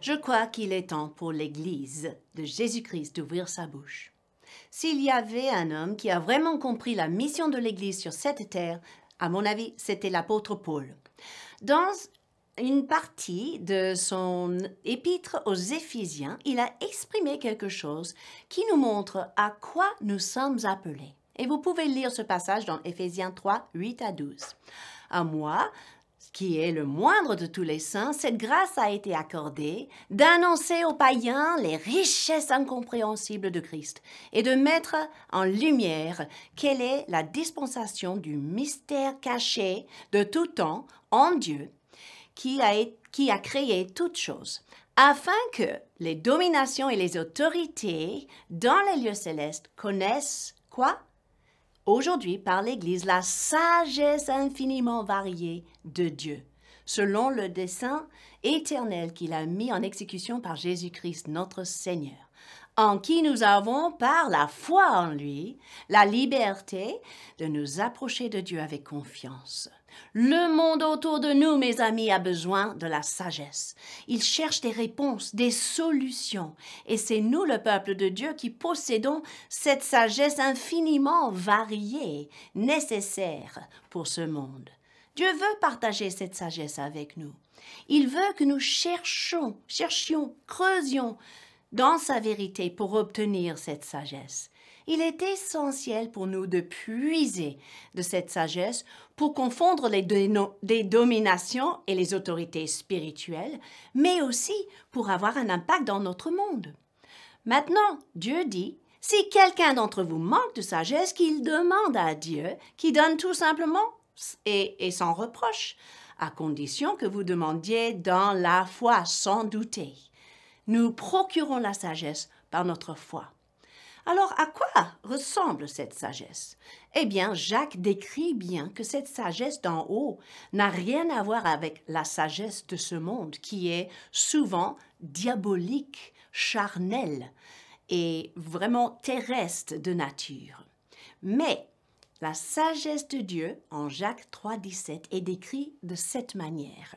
Je crois qu'il est temps pour l'Église de Jésus-Christ d'ouvrir sa bouche. S'il y avait un homme qui a vraiment compris la mission de l'Église sur cette terre, à mon avis, c'était l'apôtre Paul. Dans une partie de son épître aux Éphésiens, il a exprimé quelque chose qui nous montre à quoi nous sommes appelés. Et vous pouvez lire ce passage dans Éphésiens 3, 8 à 12. À moi, qui est le moindre de tous les saints, cette grâce a été accordée d'annoncer aux païens les richesses incompréhensibles de Christ et de mettre en lumière quelle est la dispensation du mystère caché de tout temps en Dieu qui a, qui a créé toutes choses, afin que les dominations et les autorités dans les lieux célestes connaissent quoi Aujourd'hui, par l'Église, la sagesse infiniment variée de Dieu, selon le dessein éternel qu'il a mis en exécution par Jésus-Christ, notre Seigneur en qui nous avons, par la foi en lui, la liberté de nous approcher de Dieu avec confiance. Le monde autour de nous, mes amis, a besoin de la sagesse. Il cherche des réponses, des solutions. Et c'est nous, le peuple de Dieu, qui possédons cette sagesse infiniment variée, nécessaire pour ce monde. Dieu veut partager cette sagesse avec nous. Il veut que nous cherchions, cherchions, creusions, dans sa vérité pour obtenir cette sagesse. Il est essentiel pour nous de puiser de cette sagesse pour confondre les, dominations et les autorités spirituelles, mais aussi pour avoir un impact dans notre monde. Maintenant, Dieu dit, si quelqu'un d'entre vous manque de sagesse, qu'il demande à Dieu, qui donne tout simplement et sans reproche, à condition que vous demandiez dans la foi sans douter nous procurons la sagesse par notre foi. Alors à quoi ressemble cette sagesse Eh bien, Jacques décrit bien que cette sagesse d'en haut n'a rien à voir avec la sagesse de ce monde qui est souvent diabolique, charnelle et vraiment terrestre de nature. Mais la sagesse de Dieu en Jacques 17, est décrite de cette manière.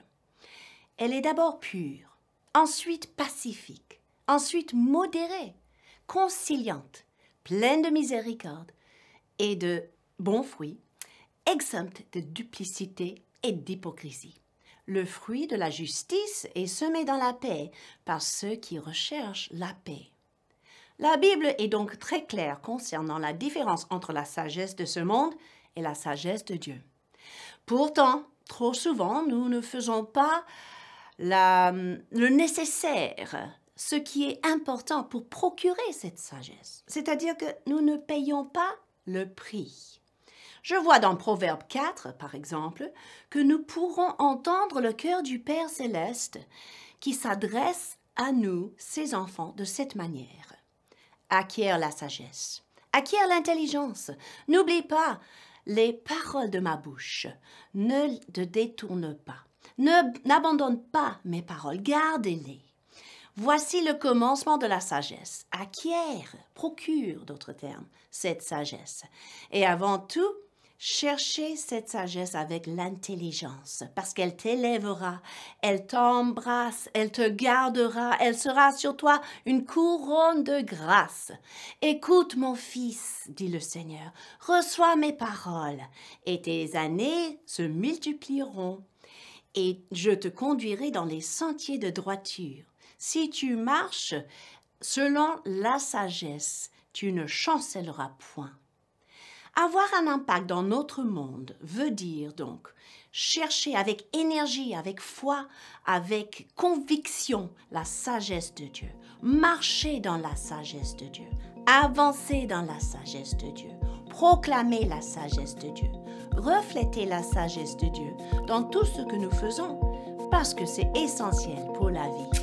Elle est d'abord pure ensuite pacifique, ensuite modérée, conciliante, pleine de miséricorde et de bons fruits, exempte de duplicité et d'hypocrisie. Le fruit de la justice est semé dans la paix par ceux qui recherchent la paix. La Bible est donc très claire concernant la différence entre la sagesse de ce monde et la sagesse de Dieu. Pourtant, trop souvent, nous ne faisons pas Mm, le nécessaire, ce qui est important pour procurer cette sagesse. C'est-à-dire que nous ne payons pas le prix. Je vois dans Proverbe 4, par exemple, que nous pourrons entendre le cœur du Père céleste qui s'adresse à nous, ses enfants, de cette manière. Acquiert la sagesse, acquiert l'intelligence. N'oublie pas les paroles de ma bouche. Ne te détourne pas n'abandonne pas mes paroles, gardez-les. Voici le commencement de la sagesse. Acquiert, procure, d'autres termes, cette sagesse. Et avant tout, cherchez cette sagesse avec l'intelligence, parce qu'elle t'élèvera, elle t'embrasse, elle te gardera, elle sera sur toi une couronne de grâce. Écoute mon fils, dit le Seigneur, reçois mes paroles, et tes années se multiplieront et je te conduirai dans les sentiers de droiture. Si tu marches selon la sagesse, tu ne chancelleras point. Avoir un impact dans notre monde veut dire donc chercher avec énergie, avec foi, avec conviction la sagesse de Dieu, marcher dans la sagesse de Dieu, avancer dans la sagesse de Dieu, proclamer la sagesse de Dieu, refléter la sagesse de Dieu dans tout ce que nous faisons, parce que c'est essentiel pour la vie.